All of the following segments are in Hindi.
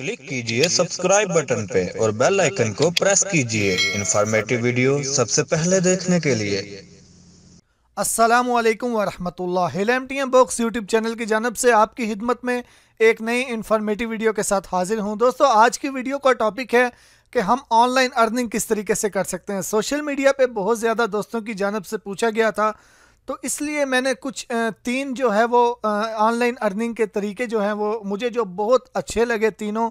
क्लिक कीजिए सब्सक्राइब बटन पे और बेल आइकन को प्रेस कीजिए इन्फॉर्मेटिव वीडियो सबसे पहले देखने के लिए अस्सलाम वालेकुम वरहमतुल्लाह हिल एम बॉक्स यूट्यूब चैनल की जानब से आपकी खिदमत में एक नई इन्फॉर्मेटिव वीडियो के साथ हाजिर हूँ दोस्तों आज की वीडियो का टॉपिक है कि हम ऑनलाइन अर्निंग किस तरीके से कर सकते हैं सोशल मीडिया पे बहुत ज़्यादा दोस्तों की जानब से पूछा गया था तो इसलिए मैंने कुछ तीन जो है वो ऑनलाइन अर्निंग के तरीके जो हैं वो मुझे जो बहुत अच्छे लगे तीनों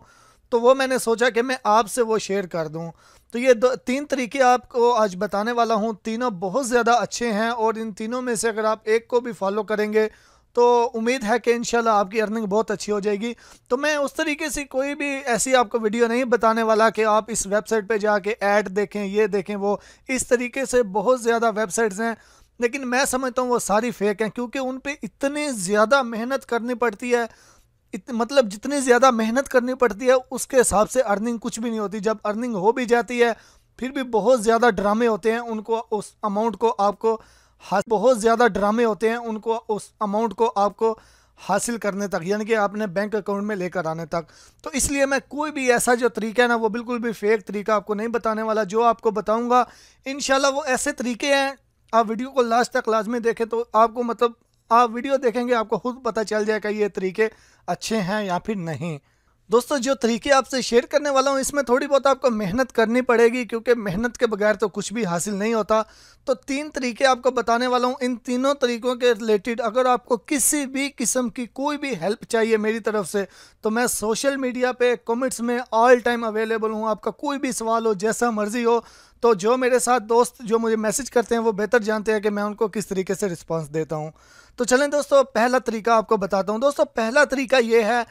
तो वो मैंने सोचा कि मैं आपसे वो शेयर कर दूं तो ये दो तीन तरीके आपको आज बताने वाला हूं तीनों बहुत ज़्यादा अच्छे हैं और इन तीनों में से अगर आप एक को भी फॉलो करेंगे तो उम्मीद है कि इन आपकी अर्निंग बहुत अच्छी हो जाएगी तो मैं उस तरीके से कोई भी ऐसी आपको वीडियो नहीं बताने वाला कि आप इस वेबसाइट पे जाके ऐड देखें ये देखें वो इस तरीके से बहुत ज़्यादा वेबसाइट्स हैं लेकिन मैं समझता हूँ वो सारी फेक हैं क्योंकि उन पर इतने ज़्यादा मेहनत करनी पड़ती है इत, मतलब जितनी ज़्यादा मेहनत करनी पड़ती है उसके हिसाब से अर्निंग कुछ भी नहीं होती जब अर्निंग हो भी जाती है फिर भी बहुत ज़्यादा ड्रामे होते हैं उनको उस अमाउंट को आपको बहुत ज़्यादा ड्रामे होते हैं उनको उस अमाउंट को आपको हासिल करने तक यानी कि आपने बैंक अकाउंट में लेकर आने तक तो इसलिए मैं कोई भी ऐसा जो तरीका है ना वो बिल्कुल भी फेक तरीका आपको नहीं बताने वाला जो आपको बताऊंगा इन वो ऐसे तरीके हैं आप वीडियो को लास्ट तक लाजमी देखें तो आपको मतलब आप वीडियो देखेंगे आपको खुद पता चल जाएगा ये तरीके अच्छे हैं या फिर नहीं दोस्तों जो तरीके आपसे शेयर करने वाला हूँ इसमें थोड़ी बहुत आपको मेहनत करनी पड़ेगी क्योंकि मेहनत के बगैर तो कुछ भी हासिल नहीं होता तो तीन तरीके आपको बताने वाला हूँ इन तीनों तरीकों के रिलेटेड अगर आपको किसी भी किस्म की कोई भी हेल्प चाहिए मेरी तरफ से तो मैं सोशल मीडिया पे कमेंट्स में ऑल टाइम अवेलेबल हूँ आपका कोई भी सवाल हो जैसा मर्जी हो तो जो मेरे साथ दोस्त जो मुझे मैसेज करते हैं वो बेहतर जानते हैं कि मैं उनको किस तरीके से रिस्पॉन्स देता हूँ तो चलें दोस्तों पहला तरीका आपको बताता हूँ दोस्तों पहला तरीका ये है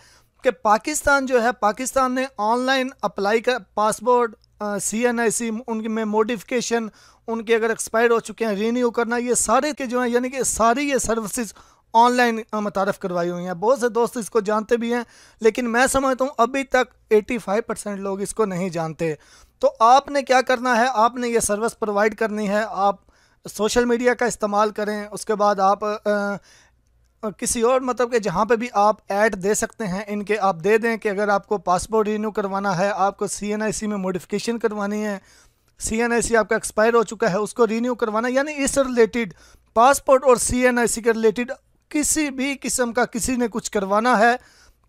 कि पाकिस्तान जो है पाकिस्तान ने ऑनलाइन अप्लाई कर passport C N I C उनके में मोडिफिकेशन उनके अगर एक्सपायर हो चुके हैं रीन्यू करना ये सारे के जो हैं यानी कि सारी ये सर्विसेज ऑनलाइन मुतारफ़ करवाई हुई हैं बहुत से दोस्त इसको जानते भी हैं लेकिन मैं समझता हूँ अभी तक 85 परसेंट लोग इसको नहीं जानते तो आपने क्या करना है आपने ये सर्विस प्रोवाइड करनी है आप सोशल मीडिया का इस्तेमाल करें उसके बाद आप आ, किसी और मतलब के जहाँ पे भी आप ऐड दे सकते हैं इनके आप दे दें कि अगर आपको पासपोर्ट रीन्यू करवाना है आपको सी में मोडिफिकेशन करवानी है सी आपका एक्सपायर हो चुका है उसको रीन्यू करवाना यानी इस रिलेटेड पासपोर्ट और सी के रिलेटेड किसी भी किस्म का किसी ने कुछ करवाना है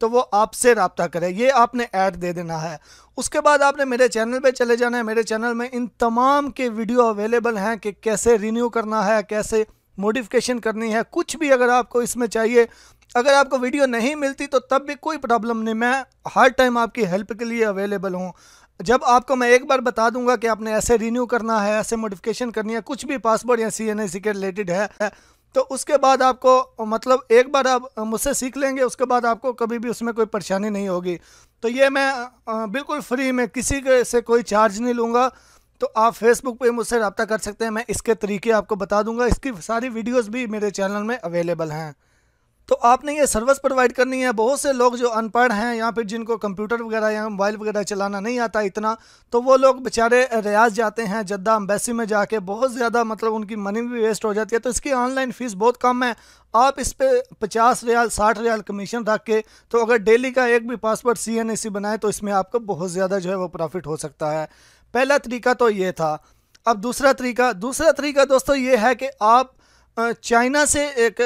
तो वो आपसे रबता करे ये आपने ऐड दे देना है उसके बाद आपने मेरे चैनल पे चले जाना है मेरे चैनल में इन तमाम के वीडियो अवेलेबल हैं कि कैसे रिन्यू करना है कैसे मोडिफिकेशन करनी है कुछ भी अगर आपको इसमें चाहिए अगर आपको वीडियो नहीं मिलती तो तब भी कोई प्रॉब्लम नहीं मैं हर टाइम आपकी हेल्प के लिए अवेलेबल हूँ जब आपको मैं एक बार बता दूंगा कि आपने ऐसे रिन्यू करना है ऐसे मोडिफिकेशन करनी है कुछ भी पासवर्ड या सी एन के रिलेटेड है तो उसके बाद आपको मतलब एक बार आप मुझसे सीख लेंगे उसके बाद आपको कभी भी उसमें कोई परेशानी नहीं होगी तो ये मैं बिल्कुल फ्री में किसी के से कोई चार्ज नहीं लूँगा तो आप फेसबुक पे मुझसे रब्ता कर सकते हैं मैं इसके तरीके आपको बता दूंगा इसकी सारी वीडियोस भी मेरे चैनल में अवेलेबल हैं तो आपने ये सर्विस प्रोवाइड करनी है बहुत से लोग जो अनपढ़ हैं या फिर जिनको कंप्यूटर वगैरह या मोबाइल वगैरह चलाना नहीं आता इतना तो वो लोग बेचारे रियाज जाते हैं जद्दा अम्बेसी में जाके बहुत ज़्यादा मतलब उनकी मनी भी वेस्ट हो जाती है तो इसकी ऑनलाइन फ़ीस बहुत कम है आप इस पर पचास रियाल साठ रियाल कमीशन रख के तो अगर डेली का एक भी पासवर्ड सी एन ए सी बनाए तो इसमें आपका बहुत ज़्यादा जो है वो प्रॉफिट हो सकता है पहला तरीका तो ये था अब दूसरा तरीका दूसरा तरीका दोस्तों ये है कि आप चाइना से एक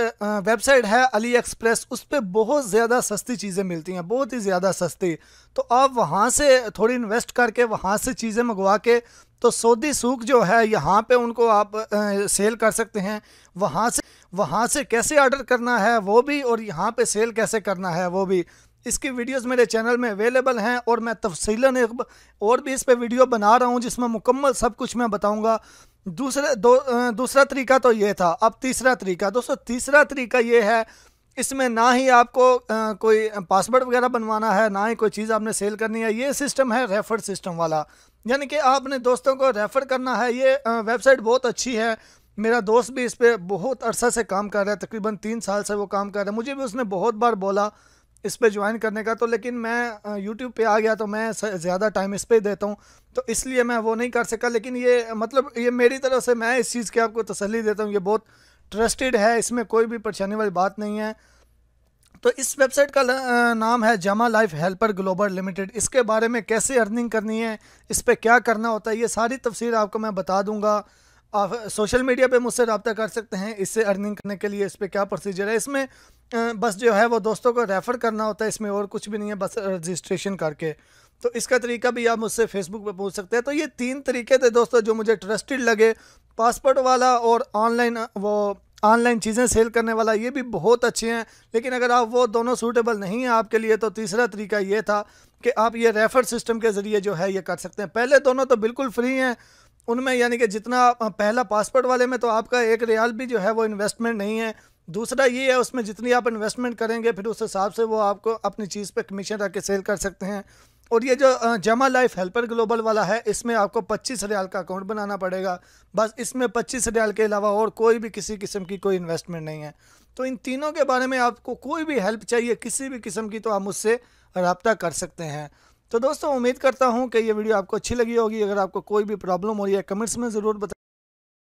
वेबसाइट है अली एक्सप्रेस उस पर बहुत ज़्यादा सस्ती चीज़ें मिलती हैं बहुत ही ज़्यादा सस्ती तो आप वहाँ से थोड़ी इन्वेस्ट करके वहाँ से चीज़ें मंगवा के तो सऊदी सूख जो है यहाँ पे उनको आप आ, सेल कर सकते हैं वहाँ से वहाँ से कैसे ऑर्डर करना है वो भी और यहाँ पे सेल कैसे करना है वो भी इसकी वीडियोस मेरे चैनल में अवेलेबल हैं और मैं तफसीला और भी इस पर वीडियो बना रहा हूँ जिसमें मुकम्मल सब कुछ मैं बताऊँगा दूसरा दो दूसरा तरीका तो ये था अब तीसरा तरीका दोस्तों तीसरा तरीका ये है इसमें ना ही आपको आ, कोई पासवर्ड वगैरह बनवाना है ना ही कोई चीज़ आपने सेल करनी है ये सिस्टम है रेफर सिस्टम वाला यानी कि आपने दोस्तों को रेफ़र करना है ये वेबसाइट बहुत अच्छी है मेरा दोस्त भी इस पर बहुत अरसा से काम कर रहा है तकरीबन तीन साल से वो काम कर रहा है मुझे भी उसने बहुत बार बोला इस पर ज्वाइन करने का तो लेकिन मैं यूट्यूब पे आ गया तो मैं ज़्यादा टाइम इस पर देता हूँ तो इसलिए मैं वो नहीं कर सका लेकिन ये मतलब ये मेरी तरफ से मैं इस चीज़ की आपको तसली देता हूँ ये बहुत ट्रस्टेड है इसमें कोई भी परेशानी वाली बात नहीं है तो इस वेबसाइट का नाम है जमा लाइफ हेल्पर ग्लोबल लिमिटेड इसके बारे में कैसे अर्निंग करनी है इस पर क्या करना होता है ये सारी तफसीर आपको मैं बता दूँगा आप सोशल मीडिया पे मुझसे रबता कर सकते हैं इससे अर्निंग करने के लिए इस पर क्या प्रोसीजर है इसमें बस जो है वो दोस्तों को रेफ़र करना होता है इसमें और कुछ भी नहीं है बस रजिस्ट्रेशन करके तो इसका तरीका भी आप मुझसे फेसबुक पे पूछ सकते हैं तो ये तीन तरीके थे दोस्तों जो मुझे ट्रस्टेड लगे पासपोर्ट वाला और ऑनलाइन वो ऑनलाइन चीज़ें सेल करने वाला ये भी बहुत अच्छे हैं लेकिन अगर आप वो दोनों सूटेबल नहीं हैं आपके लिए तो तीसरा तरीका ये था कि आप ये रेफ़र सिस्टम के ज़रिए जो है ये कर सकते हैं पहले दोनों तो बिल्कुल फ्री हैं उनमें यानी कि जितना पहला पासपोर्ट वाले में तो आपका एक रियाल भी जो है वो इन्वेस्टमेंट नहीं है दूसरा ये है उसमें जितनी आप इन्वेस्टमेंट करेंगे फिर उस हिसाब से वो आपको अपनी चीज़ पे कमीशन रख के सेल कर सकते हैं और ये जो जमा लाइफ हेल्पर ग्लोबल वाला है इसमें आपको पच्चीस रियाल का अकाउंट बनाना पड़ेगा बस इसमें पच्चीस रियाल के अलावा और कोई भी किसी किस्म की कोई इन्वेस्टमेंट नहीं है तो इन तीनों के बारे में आपको कोई भी हेल्प चाहिए किसी भी किस्म की तो आप मुझसे रबता कर सकते हैं तो दोस्तों उम्मीद करता हूँ कि ये वीडियो आपको अच्छी लगी होगी अगर आपको कोई भी प्रॉब्लम हो रही है कमेंट्स में ज़रूर बता